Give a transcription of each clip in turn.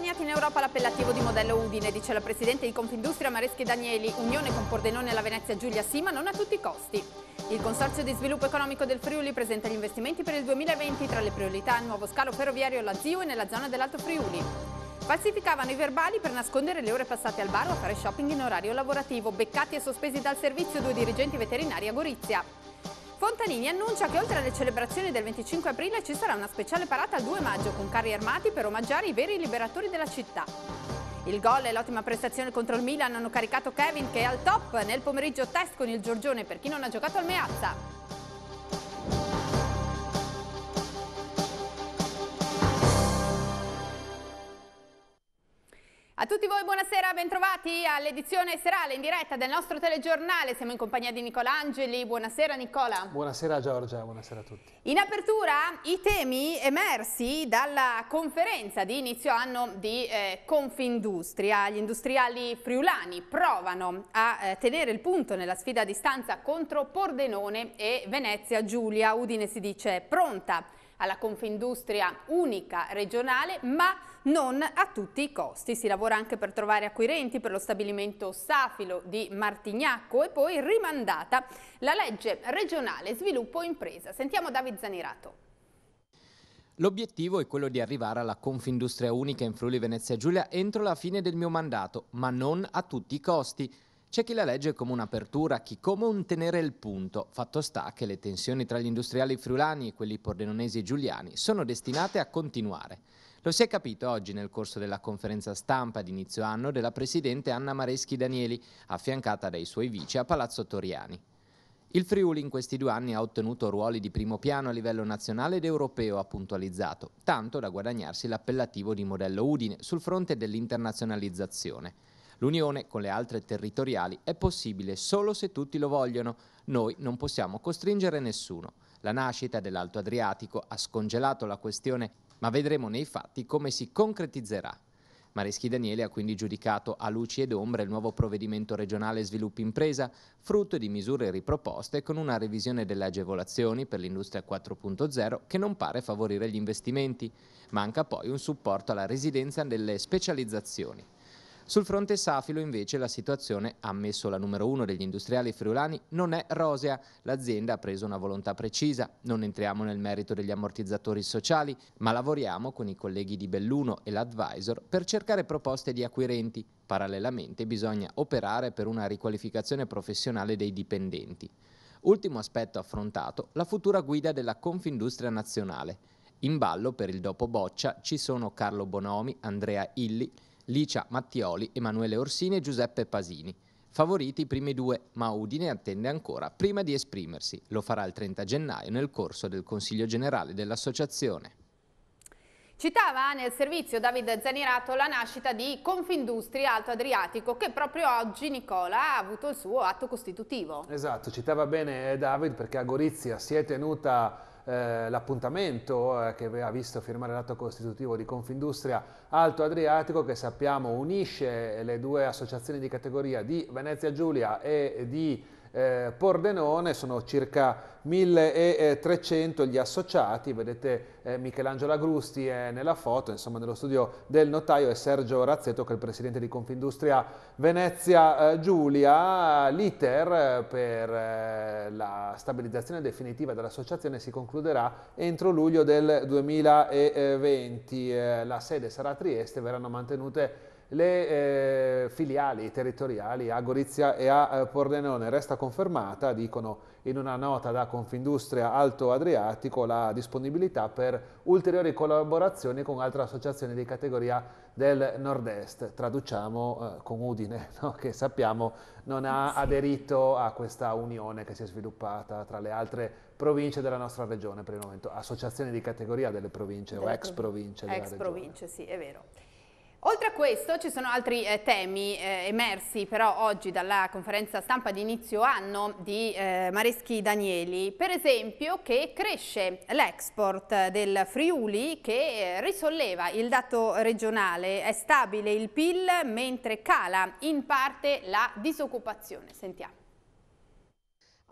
guadagnato in Europa l'appellativo di modello Udine, dice la presidente di Confindustria Mareschi Danieli, unione con Pordenone e la Venezia Giulia sì, ma non a tutti i costi. Il Consorzio di Sviluppo Economico del Friuli presenta gli investimenti per il 2020, tra le priorità il nuovo scalo ferroviario alla Zio e nella zona dell'Alto Friuli. Falsificavano i verbali per nascondere le ore passate al bar o a fare shopping in orario lavorativo, beccati e sospesi dal servizio due dirigenti veterinari a Gorizia. Fontanini annuncia che oltre alle celebrazioni del 25 aprile ci sarà una speciale parata il 2 maggio con carri armati per omaggiare i veri liberatori della città. Il gol e l'ottima prestazione contro il Milan hanno caricato Kevin che è al top nel pomeriggio test con il Giorgione per chi non ha giocato al Meazza. A tutti voi buonasera, bentrovati all'edizione serale in diretta del nostro telegiornale. Siamo in compagnia di Nicola Angeli. Buonasera Nicola. Buonasera Giorgia, buonasera a tutti. In apertura i temi emersi dalla conferenza di inizio anno di eh, Confindustria. Gli industriali friulani provano a eh, tenere il punto nella sfida a distanza contro Pordenone e Venezia Giulia. Udine si dice pronta alla Confindustria unica regionale, ma non a tutti i costi. Si lavora anche per trovare acquirenti per lo stabilimento Safilo di Martignacco e poi rimandata la legge regionale sviluppo impresa. Sentiamo David Zanirato. L'obiettivo è quello di arrivare alla Confindustria Unica in Friuli Venezia Giulia entro la fine del mio mandato, ma non a tutti i costi. C'è chi la legge come un'apertura, chi come un tenere il punto. Fatto sta che le tensioni tra gli industriali friulani e quelli pordenonesi e giuliani sono destinate a continuare. Lo si è capito oggi nel corso della conferenza stampa d'inizio anno della presidente Anna Mareschi Danieli, affiancata dai suoi vice a Palazzo Toriani. Il Friuli in questi due anni ha ottenuto ruoli di primo piano a livello nazionale ed europeo, ha puntualizzato, tanto da guadagnarsi l'appellativo di modello Udine sul fronte dell'internazionalizzazione. L'unione con le altre territoriali è possibile solo se tutti lo vogliono. Noi non possiamo costringere nessuno. La nascita dell'Alto Adriatico ha scongelato la questione ma vedremo nei fatti come si concretizzerà. Mareschi Daniele ha quindi giudicato a luci ed ombre il nuovo provvedimento regionale Sviluppo Impresa, frutto di misure riproposte con una revisione delle agevolazioni per l'industria 4.0 che non pare favorire gli investimenti. Manca poi un supporto alla residenza delle specializzazioni. Sul fronte Safilo invece la situazione, ammesso la numero uno degli industriali friulani, non è rosea. L'azienda ha preso una volontà precisa. Non entriamo nel merito degli ammortizzatori sociali, ma lavoriamo con i colleghi di Belluno e l'advisor per cercare proposte di acquirenti. Parallelamente bisogna operare per una riqualificazione professionale dei dipendenti. Ultimo aspetto affrontato, la futura guida della Confindustria nazionale. In ballo per il dopo boccia ci sono Carlo Bonomi, Andrea Illi, Licia Mattioli, Emanuele Orsini e Giuseppe Pasini. Favoriti i primi due, ma Udine attende ancora prima di esprimersi. Lo farà il 30 gennaio nel corso del Consiglio Generale dell'Associazione. Citava nel servizio Davide Zanirato la nascita di Confindustria Alto Adriatico che proprio oggi Nicola ha avuto il suo atto costitutivo. Esatto, citava bene eh, David perché a Gorizia si è tenuta eh, l'appuntamento eh, che ha visto firmare l'atto costitutivo di Confindustria Alto Adriatico che sappiamo unisce le due associazioni di categoria di Venezia Giulia e di eh, Pordenone, sono circa 1300 gli associati, vedete eh, Michelangelo Agrusti è nella foto, insomma nello studio del notaio è Sergio Razzetto che è il presidente di Confindustria Venezia eh, Giulia, l'iter per eh, la stabilizzazione definitiva dell'associazione si concluderà entro luglio del 2020, eh, la sede sarà a Trieste, verranno mantenute le eh, filiali territoriali a Gorizia e a eh, Pordenone resta confermata, dicono in una nota da Confindustria Alto Adriatico, la disponibilità per ulteriori collaborazioni con altre associazioni di categoria del nord-est, traduciamo eh, con Udine, no? che sappiamo non ha aderito a questa unione che si è sviluppata tra le altre province della nostra regione per il momento, associazioni di categoria delle province delle o ex province. Ex province, regione. sì, è vero. Oltre a questo ci sono altri eh, temi eh, emersi però oggi dalla conferenza stampa di inizio anno di eh, Mareschi Danieli, per esempio che cresce l'export del Friuli che eh, risolleva il dato regionale, è stabile il PIL mentre cala in parte la disoccupazione. Sentiamo.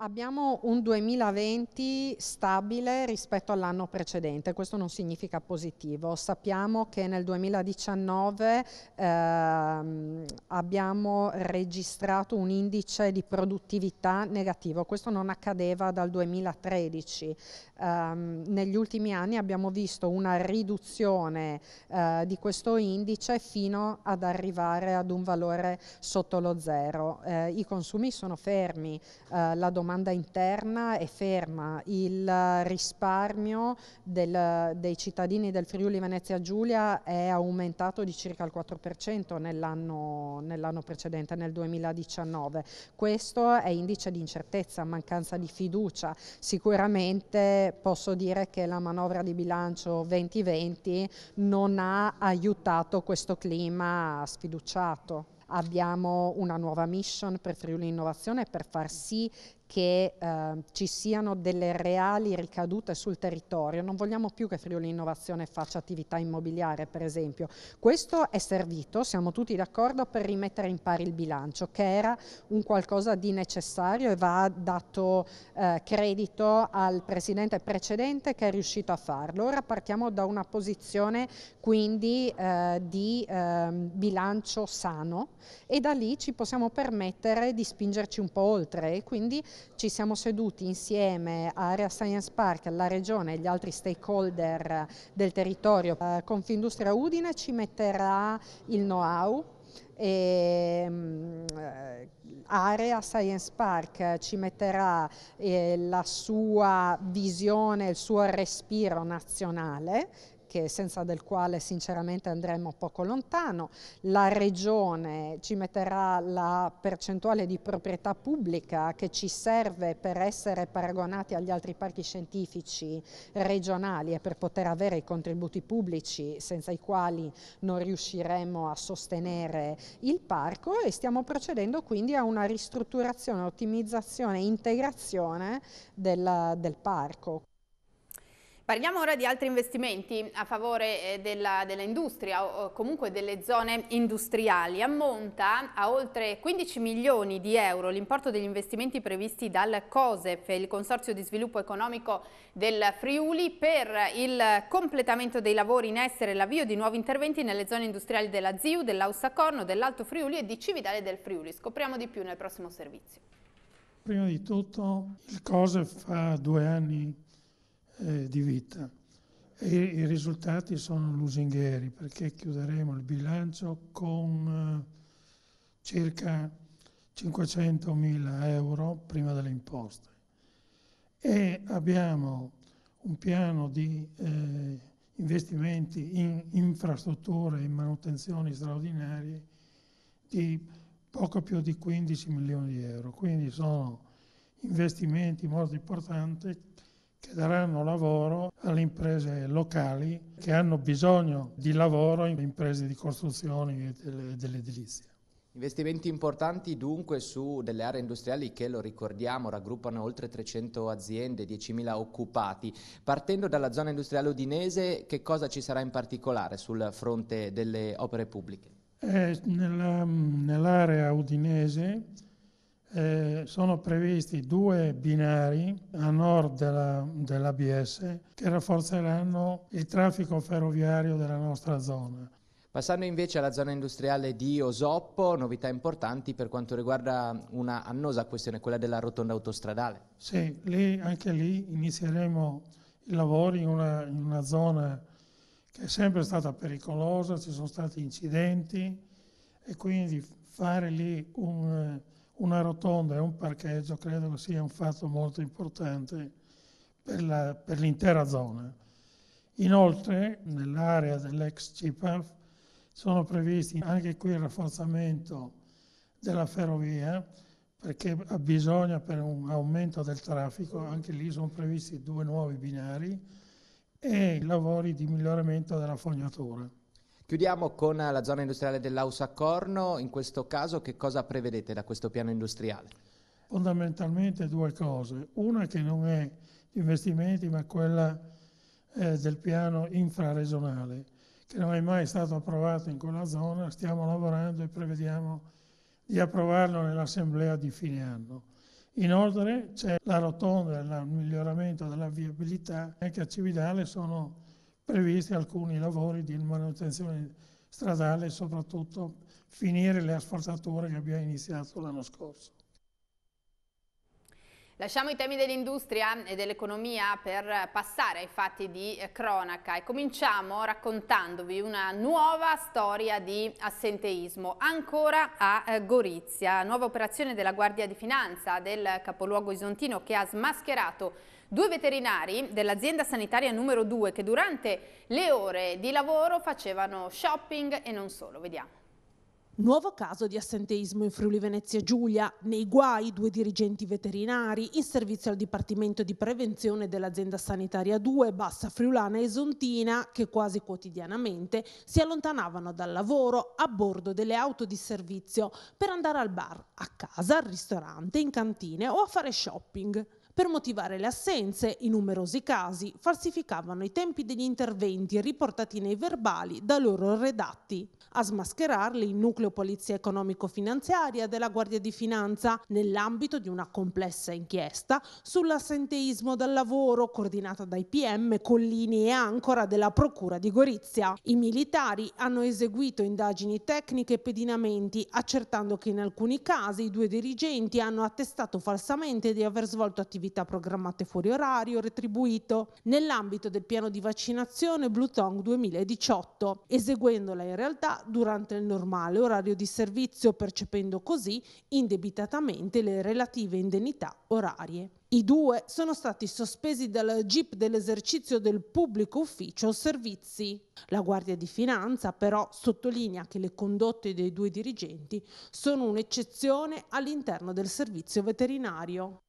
Abbiamo un 2020 stabile rispetto all'anno precedente, questo non significa positivo. Sappiamo che nel 2019 ehm, abbiamo registrato un indice di produttività negativo, questo non accadeva dal 2013. Um, negli ultimi anni abbiamo visto una riduzione uh, di questo indice fino ad arrivare ad un valore sotto lo zero. Uh, I consumi sono fermi, uh, la domanda interna è ferma, il risparmio del, dei cittadini del Friuli Venezia Giulia è aumentato di circa il 4% nell'anno nell precedente, nel 2019. Questo è indice di incertezza, mancanza di fiducia. Sicuramente posso dire che la manovra di bilancio 2020 non ha aiutato questo clima sfiduciato abbiamo una nuova mission per Friuli Innovazione per far sì che eh, ci siano delle reali ricadute sul territorio. Non vogliamo più che Friuli Innovazione faccia attività immobiliare, per esempio. Questo è servito, siamo tutti d'accordo, per rimettere in pari il bilancio, che era un qualcosa di necessario e va dato eh, credito al presidente precedente che è riuscito a farlo. Ora partiamo da una posizione quindi eh, di ehm, bilancio sano e da lì ci possiamo permettere di spingerci un po' oltre e quindi ci siamo seduti insieme a Area Science Park, la Regione e gli altri stakeholder eh, del territorio. Eh, Confindustria Udine ci metterà il know-how e, mm, eh, Area Science Park ci metterà la sua visione, il suo respiro nazionale che, senza del quale sinceramente andremo poco lontano. La Regione ci metterà la percentuale di proprietà pubblica che ci serve per essere paragonati agli altri parchi scientifici regionali e per poter avere i contributi pubblici senza i quali non riusciremo a sostenere il parco e stiamo procedendo quindi a una ristrutturazione, ottimizzazione e integrazione del, del parco. Parliamo ora di altri investimenti a favore eh, dell'industria o comunque delle zone industriali. Ammonta a oltre 15 milioni di euro l'importo degli investimenti previsti dal COSEF, il Consorzio di Sviluppo Economico del Friuli, per il completamento dei lavori in essere e l'avvio di nuovi interventi nelle zone industriali della ZIU, dell'Aussacorno, dell'Alto Friuli e di Cividale del Friuli. Scopriamo di più nel prossimo servizio. Prima di tutto il COSEF ha due anni eh, di vita. E i risultati sono lusinghieri perché chiuderemo il bilancio con eh, circa 500.000 euro prima delle imposte e abbiamo un piano di eh, investimenti in infrastrutture e manutenzioni straordinarie di poco più di 15 milioni di euro, quindi sono investimenti molto importanti che daranno lavoro alle imprese locali che hanno bisogno di lavoro in imprese di costruzioni e dell'edilizia. Investimenti importanti dunque su delle aree industriali che, lo ricordiamo, raggruppano oltre 300 aziende, 10.000 occupati. Partendo dalla zona industriale udinese, che cosa ci sarà in particolare sul fronte delle opere pubbliche? Eh, nella, mm, nell'area udinese eh, sono previsti due binari a nord della, dell'ABS che rafforzeranno il traffico ferroviario della nostra zona. Passando invece alla zona industriale di Osoppo, novità importanti per quanto riguarda una annosa questione, quella della rotonda autostradale. Sì, lì, anche lì inizieremo i lavori in una, in una, zona che è sempre stata pericolosa, ci sono stati incidenti e quindi fare lì un, una rotonda e un parcheggio credo che sia un fatto molto importante per, la, per l'intera zona. Inoltre nell'area dell'ex CIPAF sono previsti anche qui il rafforzamento della ferrovia perché ha bisogno per un aumento del traffico, anche lì sono previsti due nuovi binari e lavori di miglioramento della fognatura. Chiudiamo con la zona industriale dell'Ausacorno, in questo caso che cosa prevedete da questo piano industriale? Fondamentalmente due cose, una che non è di investimenti ma quella eh, del piano infraregionale che non è mai stato approvato in quella zona, stiamo lavorando e prevediamo di approvarlo nell'assemblea di fine anno. Inoltre c'è la rotonda, il miglioramento della viabilità, anche a Cividale sono previsti alcuni lavori di manutenzione stradale e soprattutto finire le asfaltature che abbiamo iniziato l'anno scorso. Lasciamo i temi dell'industria e dell'economia per passare ai fatti di cronaca e cominciamo raccontandovi una nuova storia di assenteismo, ancora a eh, Gorizia, nuova operazione della Guardia di Finanza del capoluogo isontino che ha smascherato Due veterinari dell'azienda sanitaria numero 2 che durante le ore di lavoro facevano shopping e non solo. Vediamo. Nuovo caso di assenteismo in Friuli Venezia Giulia. Nei guai due dirigenti veterinari in servizio al Dipartimento di Prevenzione dell'azienda sanitaria 2 Bassa Friulana Esontina che quasi quotidianamente si allontanavano dal lavoro a bordo delle auto di servizio per andare al bar, a casa, al ristorante, in cantine o a fare shopping. Per motivare le assenze, in numerosi casi, falsificavano i tempi degli interventi riportati nei verbali da loro redatti. A smascherarli il nucleo Polizia Economico-Finanziaria della Guardia di Finanza, nell'ambito di una complessa inchiesta sull'assenteismo dal lavoro coordinata dai PM Collini e Ancora della Procura di Gorizia. I militari hanno eseguito indagini tecniche e pedinamenti, accertando che in alcuni casi i due dirigenti hanno attestato falsamente di aver svolto attività attività programmate fuori orario retribuito nell'ambito del piano di vaccinazione Blue Tongue 2018, eseguendola in realtà durante il normale orario di servizio, percependo così indebitatamente le relative indennità orarie. I due sono stati sospesi dal GIP dell'esercizio del pubblico ufficio servizi. La Guardia di Finanza però sottolinea che le condotte dei due dirigenti sono un'eccezione all'interno del servizio veterinario.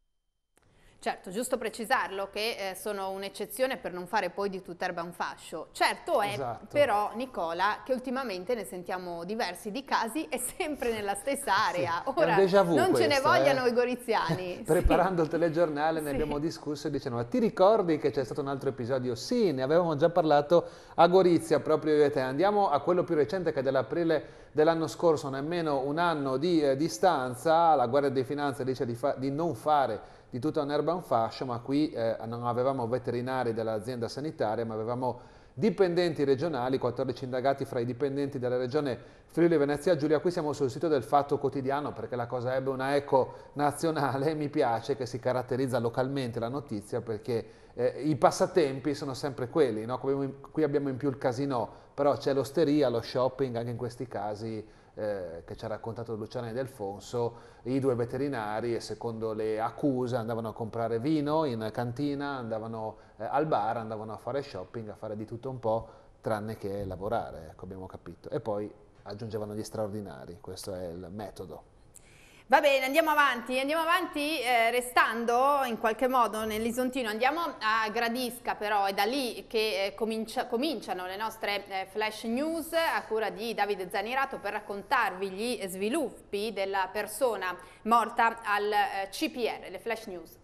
Certo, giusto precisarlo che eh, sono un'eccezione per non fare poi di tutta erba un fascio. Certo è esatto. però, Nicola, che ultimamente ne sentiamo diversi di casi e sempre nella stessa area. Sì, Ora, non questo, ce ne vogliano eh? i goriziani. Preparando sì. il telegiornale ne sì. abbiamo discusso e dicevano, ti ricordi che c'è stato un altro episodio? Sì, ne avevamo già parlato a Gorizia, proprio io e te. Andiamo a quello più recente che è dell'aprile dell'anno scorso, nemmeno un anno di eh, distanza. La Guardia di Finanza dice di, di non fare di tutta un'erba un fascio, ma qui eh, non avevamo veterinari dell'azienda sanitaria, ma avevamo dipendenti regionali, 14 indagati fra i dipendenti della regione Friuli Venezia Giulia. Qui siamo sul sito del Fatto Quotidiano perché la cosa ebbe una eco nazionale e mi piace che si caratterizza localmente la notizia perché eh, i passatempi sono sempre quelli, no? qui abbiamo in più il casino, però c'è l'osteria, lo shopping, anche in questi casi eh, che ci ha raccontato Luciana D'Alfonso, i due veterinari, secondo le accuse, andavano a comprare vino in cantina, andavano eh, al bar, andavano a fare shopping, a fare di tutto un po', tranne che lavorare, ecco, abbiamo capito. E poi aggiungevano gli straordinari, questo è il metodo. Va bene, andiamo avanti, andiamo avanti eh, restando in qualche modo nell'Isontino, andiamo a Gradisca però, è da lì che eh, comincia, cominciano le nostre eh, flash news a cura di Davide Zanirato per raccontarvi gli sviluppi della persona morta al eh, CPR, le flash news.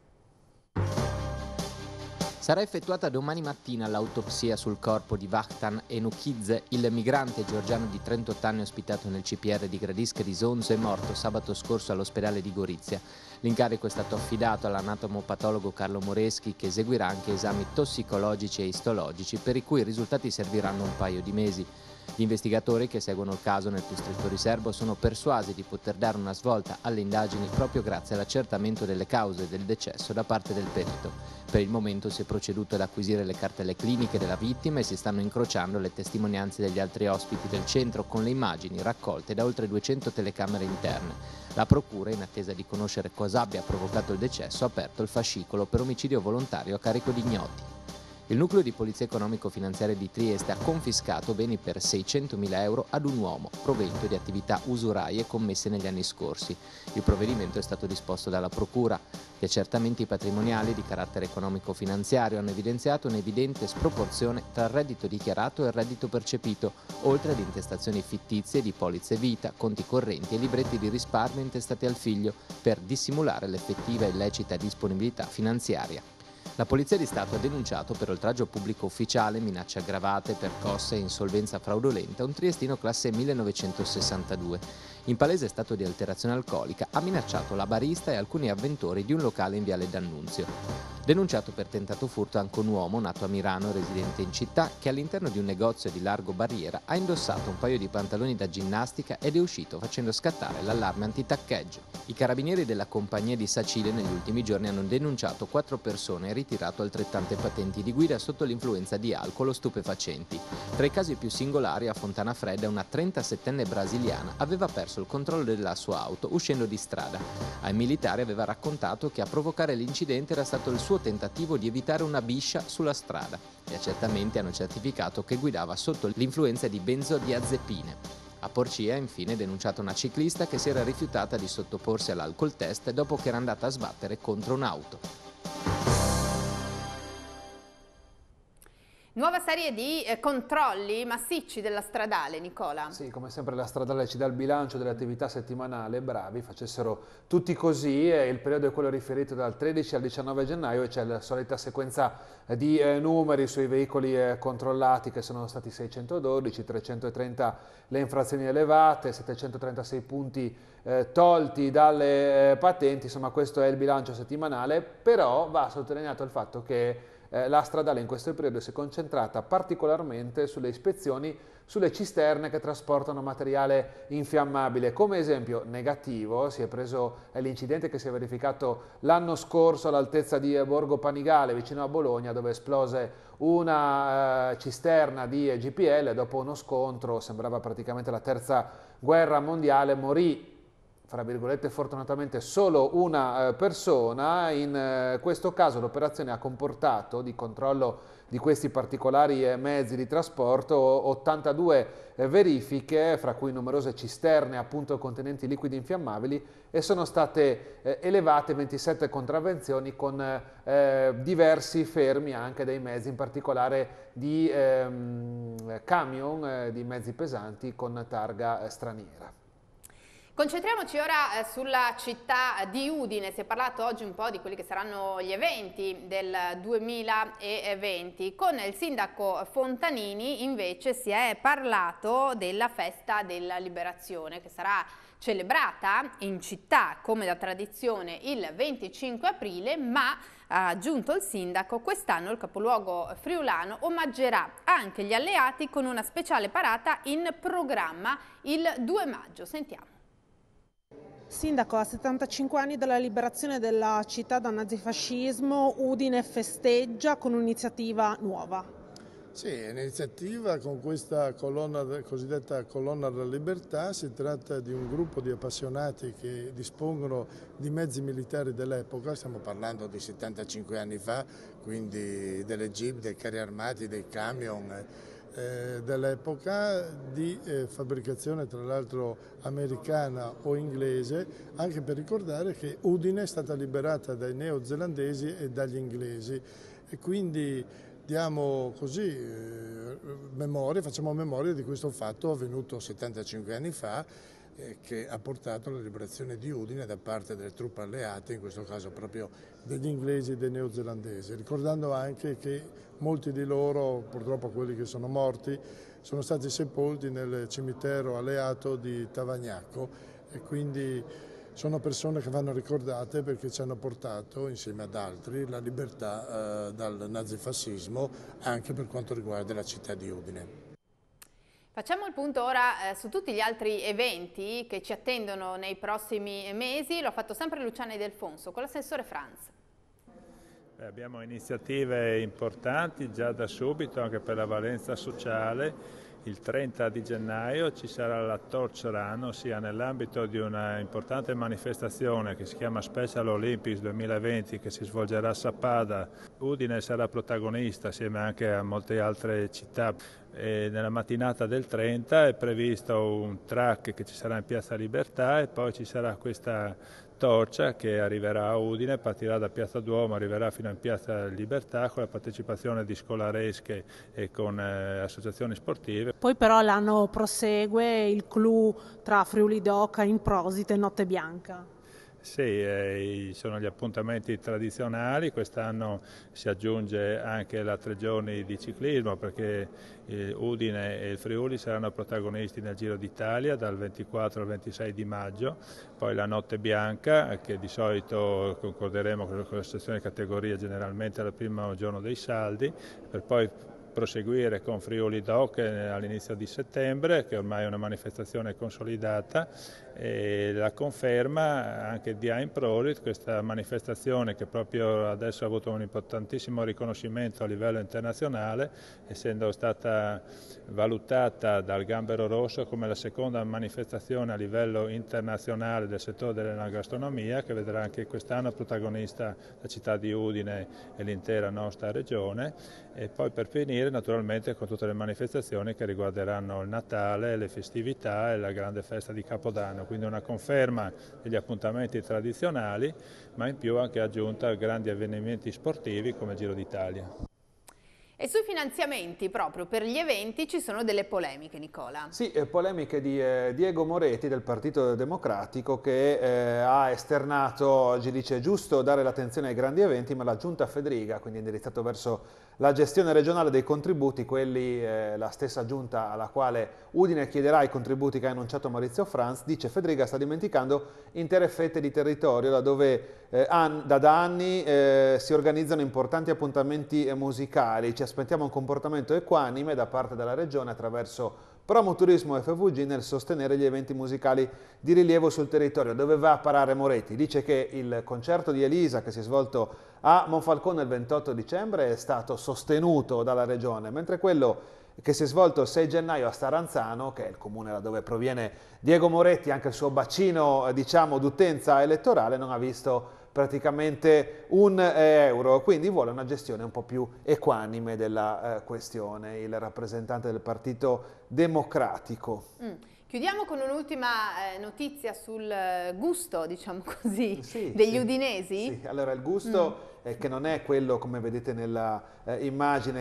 Sarà effettuata domani mattina l'autopsia sul corpo di Vaktan Enukiz, il migrante georgiano di 38 anni ospitato nel CPR di Gradisca di Zonzo e morto sabato scorso all'ospedale di Gorizia. L'incarico è stato affidato all'anatomopatologo Carlo Moreschi che eseguirà anche esami tossicologici e istologici per i cui risultati serviranno un paio di mesi. Gli investigatori che seguono il caso nel più stretto riservo sono persuasi di poter dare una svolta alle indagini proprio grazie all'accertamento delle cause del decesso da parte del perito. Per il momento si è proceduto ad acquisire le cartelle cliniche della vittima e si stanno incrociando le testimonianze degli altri ospiti del centro con le immagini raccolte da oltre 200 telecamere interne. La procura, in attesa di conoscere cosa abbia provocato il decesso, ha aperto il fascicolo per omicidio volontario a carico di ignoti. Il nucleo di polizia economico-finanziaria di Trieste ha confiscato beni per 600.000 euro ad un uomo, provento di attività usuraie commesse negli anni scorsi. Il provvedimento è stato disposto dalla Procura. Gli accertamenti patrimoniali di carattere economico-finanziario hanno evidenziato un'evidente sproporzione tra il reddito dichiarato e il reddito percepito, oltre ad intestazioni fittizie di polizze vita, conti correnti e libretti di risparmio intestati al figlio per dissimulare l'effettiva e illecita disponibilità finanziaria. La Polizia di Stato ha denunciato per oltraggio pubblico ufficiale, minacce aggravate, percosse e insolvenza fraudolenta un triestino classe 1962 in palese stato di alterazione alcolica, ha minacciato la barista e alcuni avventori di un locale in Viale D'Annunzio. Denunciato per tentato furto anche un uomo nato a Milano, residente in città, che all'interno di un negozio di largo barriera ha indossato un paio di pantaloni da ginnastica ed è uscito facendo scattare l'allarme antitaccheggio. I carabinieri della compagnia di Sacile negli ultimi giorni hanno denunciato quattro persone e ritirato altrettante patenti di guida sotto l'influenza di alcol o stupefacenti. Tra i casi più singolari a Fontana Fredda una 37enne brasiliana aveva perso perso il controllo della sua auto uscendo di strada. Ai militari aveva raccontato che a provocare l'incidente era stato il suo tentativo di evitare una biscia sulla strada. Gli accertamenti hanno certificato che guidava sotto l'influenza di benzodiazepine. A Porcia ha infine denunciato una ciclista che si era rifiutata di sottoporsi all'alcol test dopo che era andata a sbattere contro un'auto. Nuova serie di eh, controlli massicci della stradale, Nicola. Sì, come sempre la stradale ci dà il bilancio dell'attività settimanale, bravi, facessero tutti così, eh, il periodo è quello riferito dal 13 al 19 gennaio e c'è la solita sequenza eh, di eh, numeri sui veicoli eh, controllati che sono stati 612, 330 le infrazioni elevate, 736 punti eh, tolti dalle patenti, insomma questo è il bilancio settimanale, però va sottolineato il fatto che eh, la Stradale in questo periodo si è concentrata particolarmente sulle ispezioni sulle cisterne che trasportano materiale infiammabile. Come esempio negativo si è preso eh, l'incidente che si è verificato l'anno scorso all'altezza di eh, Borgo Panigale, vicino a Bologna, dove esplose una eh, cisterna di eh, GPL dopo uno scontro, sembrava praticamente la terza guerra mondiale, morì fra virgolette fortunatamente solo una eh, persona, in eh, questo caso l'operazione ha comportato di controllo di questi particolari eh, mezzi di trasporto 82 verifiche, fra cui numerose cisterne appunto contenenti liquidi infiammabili e sono state elevate 27 contravvenzioni con diversi fermi anche dei mezzi, in particolare di ehm, camion, di mezzi pesanti con targa straniera. Concentriamoci ora eh, sulla città di Udine, si è parlato oggi un po' di quelli che saranno gli eventi del 2020, con il sindaco Fontanini invece si è parlato della festa della liberazione che sarà celebrata in città come da tradizione il 25 aprile ma ha aggiunto il sindaco, quest'anno il capoluogo friulano omaggerà anche gli alleati con una speciale parata in programma il 2 maggio. Sentiamo. Sindaco, a 75 anni dalla liberazione della città dal nazifascismo, Udine festeggia con un'iniziativa nuova. Sì, è un'iniziativa con questa colonna, cosiddetta colonna della libertà, si tratta di un gruppo di appassionati che dispongono di mezzi militari dell'epoca, stiamo parlando di 75 anni fa, quindi delle jeep, dei carri armati, dei camion eh, eh, dell'epoca di eh, fabbricazione tra l'altro americana o inglese, anche per ricordare che Udine è stata liberata dai neozelandesi e dagli inglesi e quindi diamo così eh, memoria, facciamo memoria di questo fatto avvenuto 75 anni fa che ha portato alla liberazione di Udine da parte delle truppe alleate, in questo caso proprio degli inglesi e dei neozelandesi, ricordando anche che molti di loro, purtroppo quelli che sono morti, sono stati sepolti nel cimitero alleato di Tavagnacco e quindi sono persone che vanno ricordate perché ci hanno portato, insieme ad altri, la libertà eh, dal nazifascismo anche per quanto riguarda la città di Udine. Facciamo il punto ora eh, su tutti gli altri eventi che ci attendono nei prossimi mesi, l'ho fatto sempre Luciana Delfonso con l'assessore Franz. Beh, abbiamo iniziative importanti già da subito anche per la valenza sociale. Il 30 di gennaio ci sarà la Torcerano, ossia nell'ambito di una importante manifestazione che si chiama Special Olympics 2020 che si svolgerà a Sappada. Udine sarà protagonista assieme anche a molte altre città e nella mattinata del 30 è previsto un track che ci sarà in Piazza Libertà e poi ci sarà questa torcia che arriverà a Udine, partirà da Piazza Duomo, arriverà fino a Piazza Libertà con la partecipazione di scolaresche e con eh, associazioni sportive. Poi però l'anno prosegue il clou tra Friuli Doca, Improsite e Notte Bianca. Sì, eh, sono gli appuntamenti tradizionali, quest'anno si aggiunge anche la tre giorni di ciclismo perché eh, Udine e il Friuli saranno protagonisti nel Giro d'Italia dal 24 al 26 di maggio, poi la Notte Bianca che di solito concorderemo con la sezione categoria generalmente al primo giorno dei saldi, per poi proseguire con Friuli Doc eh, all'inizio di settembre, che ormai è una manifestazione consolidata, e la conferma anche di Ein Prolit, questa manifestazione che proprio adesso ha avuto un importantissimo riconoscimento a livello internazionale, essendo stata valutata dal Gambero Rosso come la seconda manifestazione a livello internazionale del settore dell'enogastronomia, che vedrà anche quest'anno protagonista la città di Udine e l'intera nostra regione, e poi per finire naturalmente con tutte le manifestazioni che riguarderanno il Natale, le festività e la grande festa di Capodanno quindi una conferma degli appuntamenti tradizionali, ma in più anche aggiunta a grandi avvenimenti sportivi come il Giro d'Italia. E sui finanziamenti proprio per gli eventi ci sono delle polemiche, Nicola. Sì, eh, polemiche di eh, Diego Moretti del Partito Democratico che eh, ha esternato oggi, dice giusto dare l'attenzione ai grandi eventi, ma la giunta Federica, quindi indirizzato verso la gestione regionale dei contributi, quelli, eh, la stessa giunta alla quale Udine chiederà i contributi che ha annunciato Maurizio Franz, dice Federica sta dimenticando intere fette di territorio da dove eh, an da, da, anni eh, si organizzano importanti appuntamenti musicali. Ci aspettiamo un comportamento equanime da parte della regione attraverso Promoturismo FVG nel sostenere gli eventi musicali di rilievo sul territorio. Dove va a parare Moretti? Dice che il concerto di Elisa che si è svolto a Monfalcone il 28 dicembre è stato sostenuto dalla regione, mentre quello che si è svolto il 6 gennaio a Staranzano, che è il comune da dove proviene Diego Moretti, anche il suo bacino diciamo d'utenza elettorale non ha visto praticamente un eh, euro, quindi vuole una gestione un po' più equanime della eh, questione il rappresentante del Partito Democratico. Mm. Chiudiamo con un'ultima eh, notizia sul eh, gusto, diciamo così, sì, degli sì. udinesi. Sì. Allora, il gusto mm eh, che non è quello come vedete nella eh,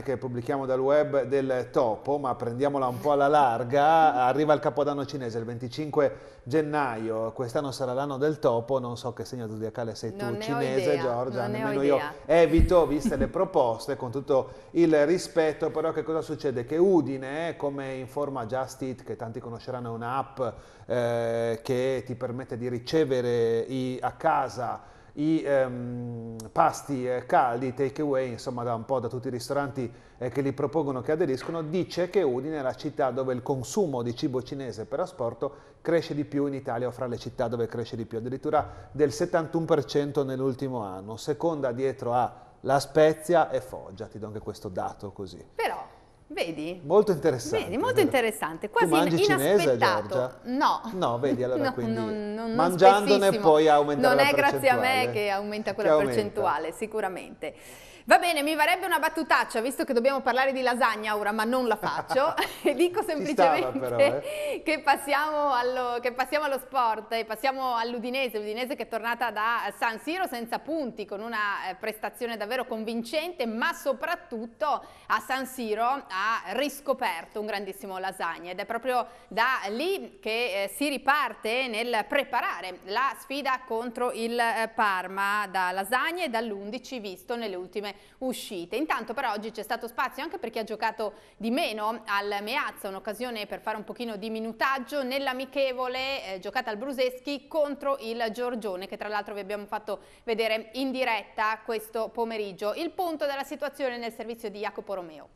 che pubblichiamo dal web del topo, ma prendiamola un po' alla larga, arriva il Capodanno cinese il 25 gennaio, quest'anno sarà l'anno del topo, non so che segno zodiacale sei non tu, cinese Giorgia, non nemmeno io evito, viste le proposte, con tutto il rispetto, però che cosa succede? Che Udine, come informa Just Eat, che tanti conosceranno, è un'app eh, che ti permette di ricevere i, a casa i ehm, pasti eh, caldi, take away, insomma da un po' da tutti i ristoranti eh, che li propongono, che aderiscono, dice che Udine è la città dove il consumo di cibo cinese per asporto cresce di più in Italia o fra le città dove cresce di più, addirittura del 71% nell'ultimo anno, seconda dietro a La Spezia e Foggia, ti do anche questo dato così. Però Vedi? Molto interessante. Vedi, molto interessante. Quasi tu mangi cinese, Giorgia? No. No, vedi, allora no, quindi non, non, mangiandone poi aumenta non la percentuale. Non è grazie a me che aumenta quella che percentuale, aumenta. sicuramente. Va bene, mi varrebbe una battutaccia, visto che dobbiamo parlare di lasagna ora, ma non la faccio. dico semplicemente però, eh? che, passiamo allo, che, passiamo allo, sport e passiamo all'Udinese. L'Udinese che è tornata da San Siro senza punti, con una eh, prestazione davvero convincente, ma soprattutto a San Siro ha riscoperto un grandissimo lasagna. Ed è proprio da lì che eh, si riparte nel preparare la sfida contro il eh, Parma da lasagna e dall'11 visto nelle ultime uscite. Intanto però oggi c'è stato spazio anche per chi ha giocato di meno al Meazza, un'occasione per fare un pochino di minutaggio nell'amichevole eh, giocata al Bruseschi contro il Giorgione che tra l'altro vi abbiamo fatto vedere in diretta questo pomeriggio. Il punto della situazione nel servizio di Jacopo Romeo.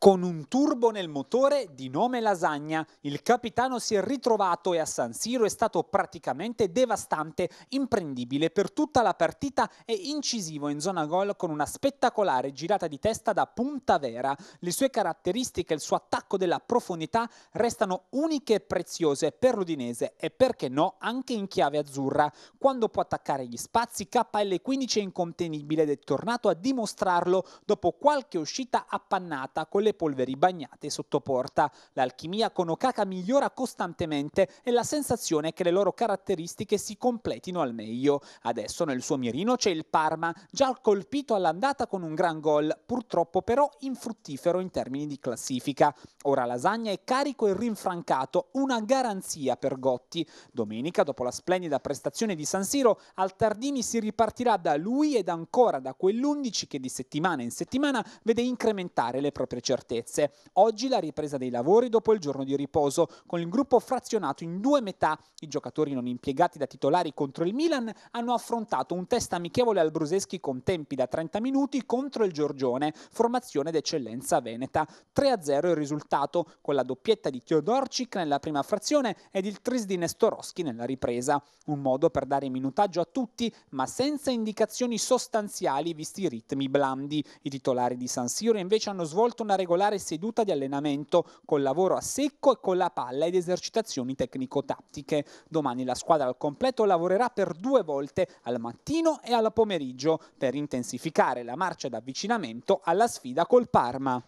Con un turbo nel motore di nome Lasagna, il capitano si è ritrovato e a San Siro è stato praticamente devastante, imprendibile per tutta la partita e incisivo in zona gol con una spettacolare girata di testa da punta vera. Le sue caratteristiche e il suo attacco della profondità restano uniche e preziose per l'Udinese e perché no anche in chiave azzurra. Quando può attaccare gli spazi KL15 è incontenibile ed è tornato a dimostrarlo dopo qualche uscita appannata con le le polveri bagnate sotto porta. L'alchimia con Okaka migliora costantemente e la sensazione è che le loro caratteristiche si completino al meglio. Adesso nel suo mirino c'è il Parma, già colpito all'andata con un gran gol, purtroppo però infruttifero in termini di classifica. Ora Lasagna è carico e rinfrancato, una garanzia per Gotti. Domenica, dopo la splendida prestazione di San Siro, al Tardini si ripartirà da lui ed ancora da quell'undici che di settimana in settimana vede incrementare le proprie certezze incertezze. Oggi la ripresa dei lavori dopo il giorno di riposo, con il gruppo frazionato in due metà. I giocatori non impiegati da titolari contro il Milan hanno affrontato un test amichevole al Bruseschi con tempi da 30 minuti contro il Giorgione, formazione d'eccellenza veneta. 3-0 il risultato, con la doppietta di Teodorcic nella prima frazione ed il tris di Nestorowski nella ripresa. Un modo per dare minutaggio a tutti, ma senza indicazioni sostanziali visti i ritmi blandi. I titolari di San Siro invece hanno svolto una regolazione regolare seduta di allenamento con lavoro a secco e con la palla ed esercitazioni tecnico-tattiche. Domani la squadra al completo lavorerà per due volte, al mattino e al pomeriggio, per intensificare la marcia d'avvicinamento alla sfida col Parma.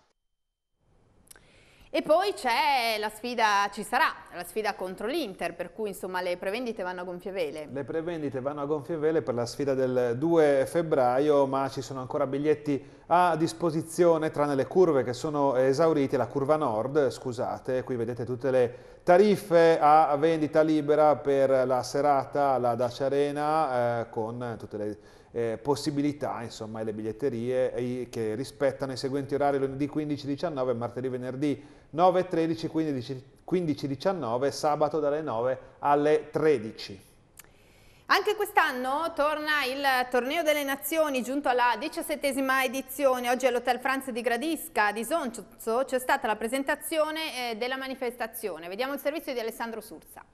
E poi c'è la sfida, ci sarà la sfida contro l'Inter, per cui insomma le prevendite vanno a gonfie vele. Le prevendite vanno a gonfie vele per la sfida del 2 febbraio, ma ci sono ancora biglietti a disposizione, tranne le curve che sono esaurite, la curva nord, scusate, qui vedete tutte le tariffe a vendita libera per la serata alla Dacia Arena eh, con tutte le eh, possibilità, insomma, e le biglietterie eh, che rispettano i seguenti orari lunedì 15-19 martedì-venerdì 9, 13, 15, 15, 19, sabato dalle 9 alle 13. Anche quest'anno torna il Torneo delle Nazioni giunto alla diciassettesima edizione. Oggi all'Hotel France di Gradisca, di Sonzo, c'è stata la presentazione eh, della manifestazione. Vediamo il servizio di Alessandro Sursa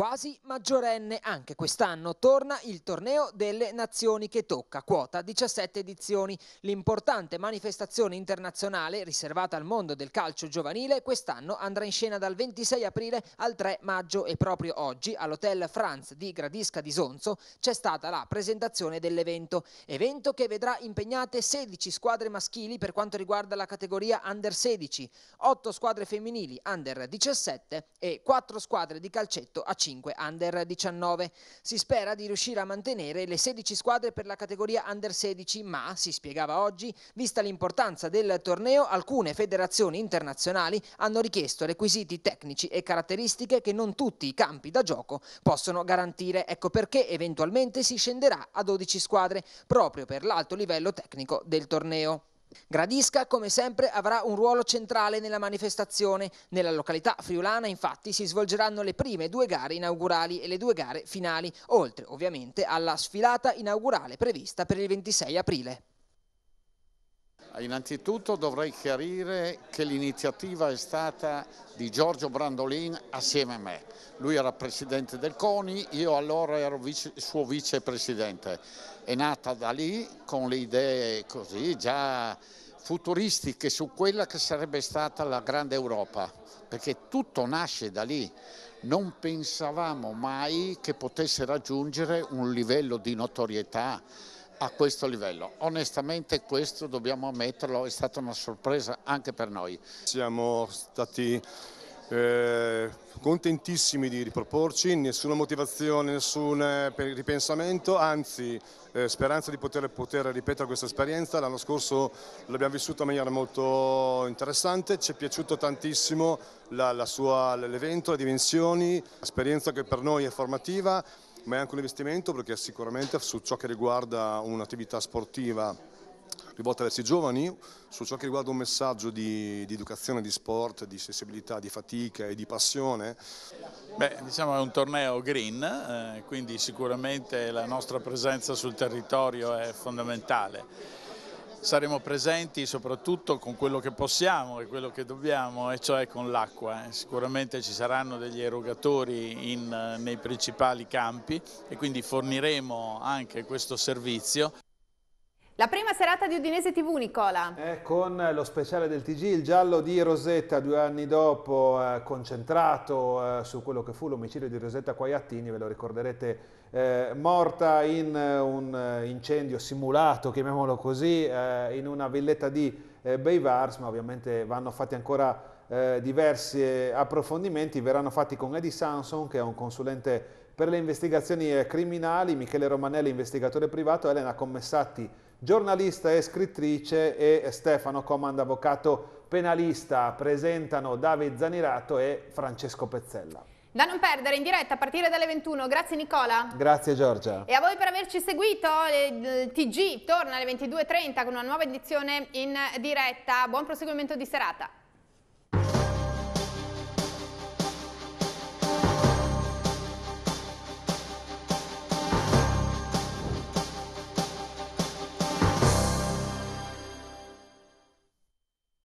quasi maggiorenne. Anche quest'anno torna il torneo delle nazioni che tocca, quota 17 edizioni. L'importante manifestazione internazionale riservata al mondo del calcio giovanile quest'anno andrà in scena dal 26 aprile al 3 maggio e proprio oggi all'Hotel France di Gradisca di Sonzo c'è stata la presentazione dell'evento, evento che vedrà impegnate 16 squadre maschili per quanto riguarda la categoria under 16, 8 squadre femminili under 17 e 4 squadre di calcetto a 5. 5 Under 19. Si spera di riuscire a mantenere le 16 squadre per la categoria Under 16, ma, si spiegava oggi, vista l'importanza del torneo, alcune federazioni internazionali hanno richiesto requisiti tecnici e caratteristiche che non tutti i campi da gioco possono garantire. Ecco perché eventualmente si scenderà a 12 squadre, proprio per l'alto livello tecnico del torneo. Gradisca, come sempre, avrà un ruolo centrale nella manifestazione. Nella località friulana, infatti, si svolgeranno le prime due gare inaugurali e le due gare finali, oltre ovviamente alla sfilata inaugurale prevista per il 26 aprile. Innanzitutto dovrei chiarire che l'iniziativa è stata di Giorgio Brandolin assieme a me. Lui era presidente del CONI, io allora ero vice, suo vicepresidente. È nata da lì con le idee così già futuristiche su quella che sarebbe stata la grande Europa, perché tutto nasce da lì. Non pensavamo mai che potesse raggiungere un livello di notorietà a questo livello. Onestamente questo dobbiamo ammetterlo, è stata una sorpresa anche per noi. Siamo stati eh, contentissimi di riproporci, nessuna motivazione, nessun ripensamento, anzi eh, speranza di poter, poter, ripetere questa esperienza. L'anno scorso l'abbiamo vissuta in maniera molto interessante, ci è piaciuto tantissimo l'evento, le dimensioni, l'esperienza che per noi è formativa ma è anche un investimento perché sicuramente su ciò che riguarda un'attività sportiva rivolta verso i giovani, su ciò che riguarda un messaggio di, di, educazione, di sport, di sensibilità, di fatica e di passione. Beh, diciamo è un torneo green, eh, quindi sicuramente la nostra presenza sul territorio è fondamentale saremo presenti soprattutto con quello che possiamo e quello che dobbiamo, e cioè con l'acqua. Eh. Sicuramente ci saranno degli erogatori in, eh, nei principali campi e quindi forniremo anche questo servizio. La prima serata di Udinese TV, Nicola. Eh, con lo speciale del TG, il giallo di Rosetta, due anni dopo, eh, concentrato eh, su quello che fu l'omicidio di Rosetta Quaiattini, ve lo ricorderete, eh, morta in eh, un eh, incendio simulato, chiamiamolo così, in una villetta di Beivars, ma ovviamente vanno fatti ancora diversi approfondimenti, verranno fatti con Eddie Sanson, che è un consulente per le investigazioni criminali, Michele Romanelli, investigatore privato, Elena Commessatti, giornalista e scrittrice, e Stefano Comanda, avvocato penalista. Presentano Davide Zanirato e Francesco Pezzella. Da non perdere in diretta a partire dalle 21. Grazie Nicola. Grazie Giorgia. E a voi per averci seguito. Il TG torna alle 22.30 con una nuova edizione in diretta. Buon proseguimento di serata.